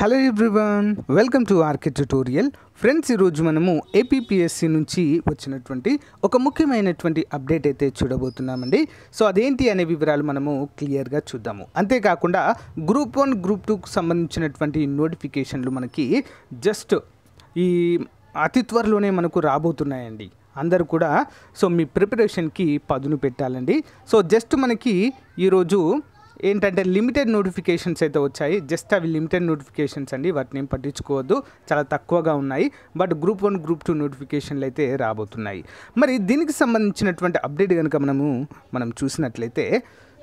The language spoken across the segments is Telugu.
hello everyone welcome to RK tutorial friends ఈరోజు మనము ఏపీపీఎస్సీ నుంచి వచ్చినటువంటి ఒక ముఖ్యమైనటువంటి అప్డేట్ అయితే చూడబోతున్నామండి సో అదేంటి అనే వివరాలు మనము క్లియర్గా చూద్దాము అంతేకాకుండా గ్రూప్ వన్ గ్రూప్ టూకు సంబంధించినటువంటి నోటిఫికేషన్లు మనకి జస్ట్ ఈ అతి త్వరలోనే మనకు రాబోతున్నాయండి అందరు కూడా సో మీ ప్రిపరేషన్కి పదును పెట్టాలండి సో జస్ట్ మనకి ఈరోజు ఏంటంటే లిమిటెడ్ నోటిఫికేషన్స్ అయితే వచ్చాయి జస్ట్ అవి లిమిటెడ్ నోటిఫికేషన్స్ అండి వాటిని ఏం పట్టించుకోవద్దు చాలా తక్కువగా ఉన్నాయి but group one group two నోటిఫికేషన్లు అయితే రాబోతున్నాయి మరి దీనికి సంబంధించినటువంటి అప్డేట్ కనుక మనము మనం చూసినట్లయితే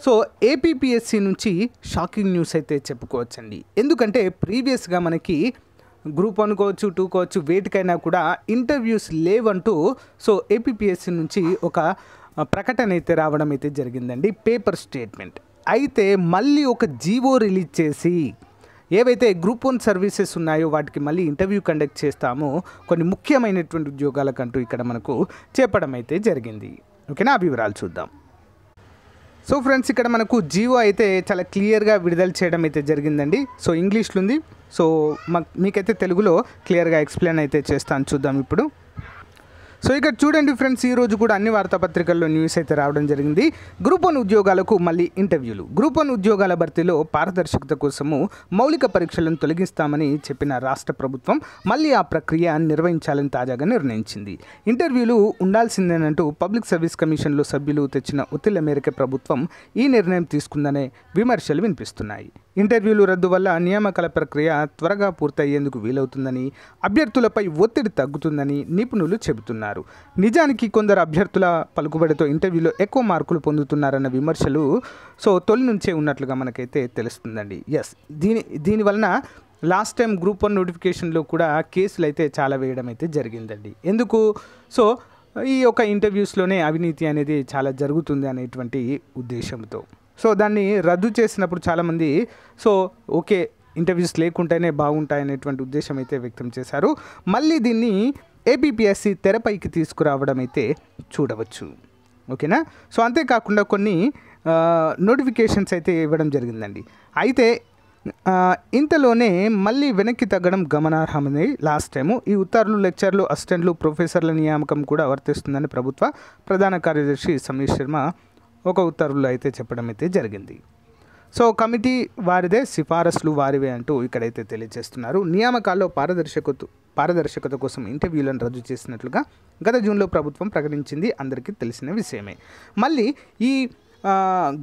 సో ఏపీపీఎస్సీ నుంచి షాకింగ్ న్యూస్ అయితే చెప్పుకోవచ్చండి ఎందుకంటే ప్రీవియస్గా మనకి గ్రూప్ వన్ కావచ్చు టూ కావచ్చు వేటికైనా కూడా ఇంటర్వ్యూస్ లేవంటూ సో ఏపీపీఎస్సీ నుంచి ఒక ప్రకటన అయితే రావడం అయితే జరిగిందండి పేపర్ స్టేట్మెంట్ అయితే మళ్ళీ ఒక జీవో రిలీజ్ చేసి ఏవైతే గ్రూప్ వన్ సర్వీసెస్ ఉన్నాయో వాటికి మళ్ళీ ఇంటర్వ్యూ కండక్ట్ చేస్తామో కొన్ని ముఖ్యమైనటువంటి ఉద్యోగాలకంటూ ఇక్కడ మనకు చెప్పడం అయితే జరిగింది ఓకేనా ఆ వివరాలు చూద్దాం సో ఫ్రెండ్స్ ఇక్కడ మనకు జియో అయితే చాలా క్లియర్గా విడుదల చేయడం అయితే జరిగిందండి సో ఇంగ్లీష్లో ఉంది సో మీకైతే తెలుగులో క్లియర్గా ఎక్స్ప్లెయిన్ అయితే చేస్తాను చూద్దాం ఇప్పుడు సో ఇక్కడ చూడండి ఫ్రెండ్స్ ఈరోజు కూడా అన్ని వార్తాపత్రికల్లో న్యూస్ అయితే రావడం జరిగింది గ్రూప్ వన్ ఉద్యోగాలకు మళ్ళీ ఇంటర్వ్యూలు గ్రూప్ వన్ ఉద్యోగాల భర్తీలో పారదర్శకత కోసము మౌలిక పరీక్షలను తొలగిస్తామని చెప్పిన రాష్ట్ర ప్రభుత్వం మళ్ళీ ఆ ప్రక్రియ నిర్వహించాలని తాజాగా నిర్ణయించింది ఇంటర్వ్యూలు ఉండాల్సిందేనంటూ పబ్లిక్ సర్వీస్ కమిషన్లో సభ్యులు తెచ్చిన ఒత్తిళ్ల మేరకే ప్రభుత్వం ఈ నిర్ణయం తీసుకుందనే విమర్శలు వినిపిస్తున్నాయి ఇంటర్వ్యూలు రద్దు వల్ల నియామకాల ప్రక్రియ త్వరగా పూర్తయ్యేందుకు వీలవుతుందని అభ్యర్థులపై ఒత్తిడి తగ్గుతుందని నిపుణులు చెబుతున్నారు అన్నారు నిజానికి కొందరు అభ్యర్థుల పలుకుబడితో ఇంటర్వ్యూలో ఎక్కువ మార్కులు పొందుతున్నారన్న విమర్శలు సో తొలి నుంచే ఉన్నట్లుగా మనకైతే తెలుస్తుందండి ఎస్ దీని దీనివలన లాస్ట్ టైం గ్రూప్ వన్ నోటిఫికేషన్లో కూడా కేసులు అయితే చాలా వేయడం అయితే జరిగిందండి ఎందుకు సో ఈ యొక్క ఇంటర్వ్యూస్లోనే అవినీతి అనేది చాలా జరుగుతుంది అనేటువంటి ఉద్దేశంతో సో దాన్ని రద్దు చేసినప్పుడు చాలామంది సో ఓకే ఇంటర్వ్యూస్ లేకుంటేనే బాగుంటాయనేటువంటి ఉద్దేశం అయితే వ్యక్తం చేశారు మళ్ళీ దీన్ని ఏబిపిఎస్సి తెరపైకి తీసుకురావడం అయితే చూడవచ్చు ఓకేనా సో అంతేకాకుండా కొన్ని నోటిఫికేషన్స్ అయితే ఇవ్వడం జరిగిందండి అయితే ఇంతలోనే మళ్ళీ వెనక్కి తగ్గడం గమనార్హమని లాస్ట్ టైము ఈ ఉత్తర్వులు లెక్చర్లు అసిస్టెంట్లు ప్రొఫెసర్ల నియామకం కూడా వర్తిస్తుందని ప్రభుత్వ ప్రధాన కార్యదర్శి సమీర్ శర్మ ఒక ఉత్తర్వులు అయితే చెప్పడం అయితే జరిగింది సో కమిటీ వారిదే సిఫారసులు వారివే అంటూ ఇక్కడైతే తెలియజేస్తున్నారు నియామకాల్లో పారదర్శకత పారదర్శకత కోసం ఇంటర్వ్యూలను రద్దు చేసినట్లుగా గత జూన్లో ప్రభుత్వం ప్రకటించింది అందరికీ తెలిసిన విషయమే మళ్ళీ ఈ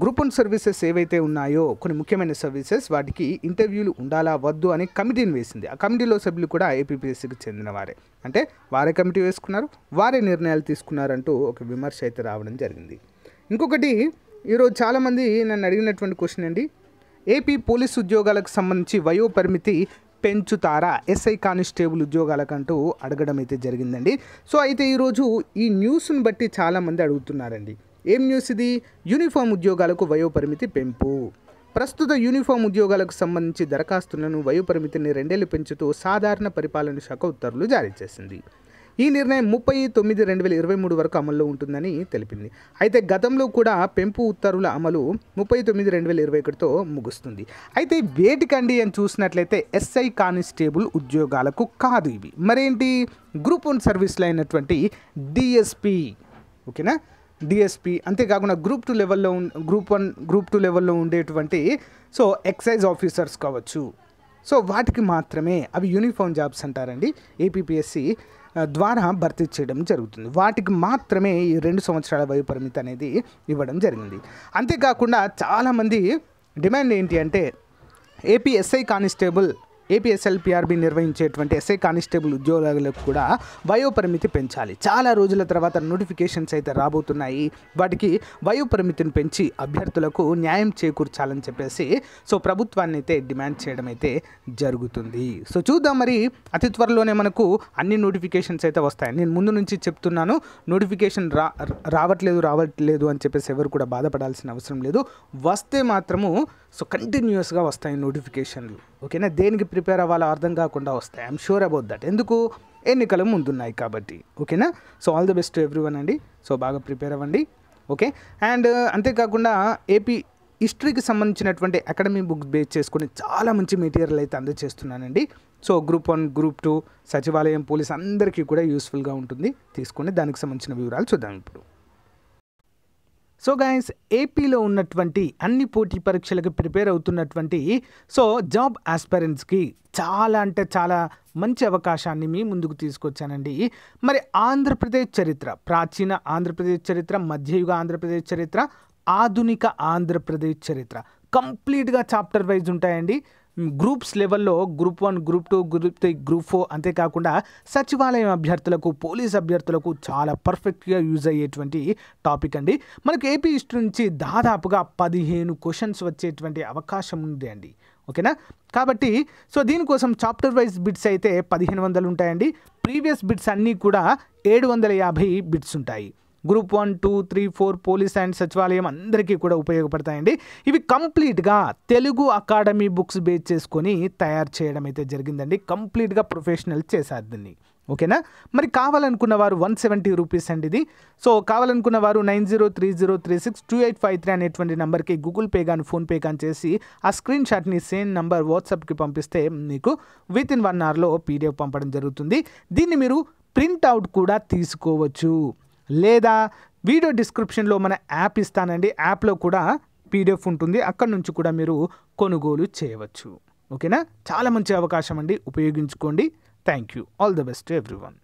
గ్రూప్ వన్ సర్వీసెస్ ఏవైతే ఉన్నాయో కొన్ని ముఖ్యమైన సర్వీసెస్ వాటికి ఇంటర్వ్యూలు ఉండాలా వద్దు అని కమిటీని వేసింది ఆ కమిటీలో సభ్యులు కూడా ఏపీపీఎస్సీకి చెందిన వారే అంటే వారే కమిటీ వేసుకున్నారు వారే నిర్ణయాలు తీసుకున్నారంటూ ఒక విమర్శ అయితే రావడం జరిగింది ఇంకొకటి ఈరోజు చాలామంది నన్ను అడిగినటువంటి క్వశ్చన్ అండి ఏపీ పోలీస్ ఉద్యోగాలకు సంబంధించి వయోపరిమితి పెంచుతారా ఎస్ఐ కానిస్టేబుల్ ఉద్యోగాలకంటూ అడగడం అయితే జరిగిందండి సో అయితే ఈరోజు ఈ న్యూస్ను బట్టి చాలామంది అడుగుతున్నారండి ఏం న్యూస్ ఇది యూనిఫామ్ ఉద్యోగాలకు వయోపరిమితి పెంపు ప్రస్తుత యూనిఫామ్ ఉద్యోగాలకు సంబంధించి దరఖాస్తులను వయోపరిమితిని రెండేళ్లు పెంచుతూ సాధారణ పరిపాలన శాఖ ఉత్తర్వులు జారీ చేసింది ఈ నిర్ణయం ముప్పై తొమ్మిది రెండు వేల ఇరవై మూడు వరకు అమల్లో ఉంటుందని తెలిపింది అయితే గతంలో కూడా పెంపు ఉత్తర్వుల అమలు ముప్పై తొమ్మిది రెండు వేల ఇరవై ఒకటితో ముగుస్తుంది అయితే వేటికండి అని చూసినట్లయితే ఎస్ఐ కానిస్టేబుల్ ఉద్యోగాలకు కాదు ఇవి మరేంటి గ్రూప్ వన్ సర్వీస్లో అయినటువంటి డిఎస్పి ఓకేనా డిఎస్పి అంతేకాకుండా గ్రూప్ టూ లెవెల్లో గ్రూప్ వన్ గ్రూప్ టూ లెవెల్లో ఉండేటువంటి సో ఎక్సైజ్ ఆఫీసర్స్ కావచ్చు సో వాటికి మాత్రమే అవి యూనిఫామ్ జాబ్స్ అంటారండి ఏపీపీఎస్సి ద్వారా భర్తీ చేయడం జరుగుతుంది వాటికి మాత్రమే ఈ రెండు సంవత్సరాల వయో పరిమితి అనేది ఇవ్వడం జరిగింది అంతేకాకుండా చాలామంది డిమాండ్ ఏంటి అంటే ఏపీఎస్ఐ కానిస్టేబుల్ పిఆర్బి నిర్వహించేటువంటి ఎస్ఐ కానిస్టేబుల్ ఉద్యోగాలకు కూడా వయోపరిమితి పెంచాలి చాలా రోజుల తర్వాత నోటిఫికేషన్స్ అయితే రాబోతున్నాయి వాటికి వయోపరిమితిని పెంచి అభ్యర్థులకు న్యాయం చేకూర్చాలని చెప్పేసి సో ప్రభుత్వాన్ని అయితే డిమాండ్ చేయడం అయితే జరుగుతుంది సో చూద్దాం మరి అతి త్వరలోనే మనకు అన్ని నోటిఫికేషన్స్ అయితే వస్తాయి నేను ముందు నుంచి చెప్తున్నాను నోటిఫికేషన్ రా రావట్లేదు రావట్లేదు అని చెప్పేసి ఎవరు కూడా బాధపడాల్సిన అవసరం లేదు వస్తే మాత్రము సో కంటిన్యూస్గా వస్తాయి నోటిఫికేషన్లు ఓకేనా దేనికి ప్రిపేర్ అవ్వాలో అర్థం కాకుండా వస్తాయి ఐఎమ్ షూర్ అబౌట్ దట్ ఎందుకు ఎన్నికలు ముందున్నాయి కాబట్టి ఓకేనా so all the best everyone అండి సో బాగా ప్రిపేర్ అవ్వండి ఓకే అండ్ uh, అంతేకాకుండా ఏపీ హిస్టరీకి సంబంధించినటువంటి అకాడమీ బుక్స్ బేస్ చేసుకుని చాలా మంచి మెటీరియల్ అయితే అందజేస్తున్నానండి so group one group two సచివాలయం పోలీస్ అందరికీ కూడా యూస్ఫుల్గా ఉంటుంది తీసుకుని దానికి సంబంధించిన వివరాలు చూద్దాం ఇప్పుడు సో గాయస్ ఏపీలో ఉన్నటువంటి అన్ని పోటీ పరీక్షలకు ప్రిపేర్ అవుతున్నటువంటి సో జాబ్ ఆస్పరెంట్స్కి చాలా అంటే చాలా మంచి అవకాశాన్ని మీ ముందుకు తీసుకొచ్చానండి మరి ఆంధ్రప్రదేశ్ చరిత్ర ప్రాచీన ఆంధ్రప్రదేశ్ చరిత్ర మధ్యయుగ ఆంధ్రప్రదేశ్ చరిత్ర ఆధునిక ఆంధ్రప్రదేశ్ చరిత్ర కంప్లీట్గా చాప్టర్ వైజ్ ఉంటాయండి గ్రూప్స్ లెవెల్లో group one group two group three group four అంతేకాకుండా సచివాలయం అభ్యర్థులకు పోలీస్ అభ్యర్థులకు చాలా పర్ఫెక్ట్గా యూజ్ అయ్యేటువంటి టాపిక్ అండి మనకు ఏపీ హిస్టరీ నుంచి దాదాపుగా పదిహేను క్వశ్చన్స్ వచ్చేటువంటి అవకాశం ఉంది అండి ఓకేనా కాబట్టి సో దీనికోసం చాప్టర్ వైజ్ బిట్స్ అయితే పదిహేను వందలు ఉంటాయండి ప్రీవియస్ బిట్స్ అన్నీ కూడా ఏడు వందల యాభై బిట్స్ ఉంటాయి group one two three four police and సచివాలయం అందరికీ కూడా ఉపయోగపడతాయండి ఇవి కంప్లీట్గా తెలుగు అకాడమీ బుక్స్ బేస్ చేసుకొని తయారు చేయడం అయితే జరిగిందండి కంప్లీట్గా ప్రొఫెషనల్ చేశారు దీన్ని ఓకేనా మరి కావాలనుకున్న వారు వన్ సెవెంటీ రూపీస్ అండి ఇది సో కావాలనుకున్న వారు nine zero three zero three six two eight five three అనేటువంటి నెంబర్కి గూగుల్ పే కానీ ఫోన్పే కానీ చేసి ఆ స్క్రీన్ షాట్ని సేమ్ నెంబర్ వాట్సాప్కి పంపిస్తే మీకు విత్ ఇన్ వన్ అవర్లో పీడిఎఫ్ పంపడం జరుగుతుంది దీన్ని మీరు ప్రింట్అవుట్ కూడా తీసుకోవచ్చు లేదా వీడియో డిస్క్రిప్షన్లో మన యాప్ ఇస్తానండి యాప్లో కూడా పీడిఎఫ్ ఉంటుంది అక్కడ నుంచి కూడా మీరు కొనుగోలు చేయవచ్చు ఓకేనా చాలా మంచి అవకాశం అండి ఉపయోగించుకోండి thank you all the best everyone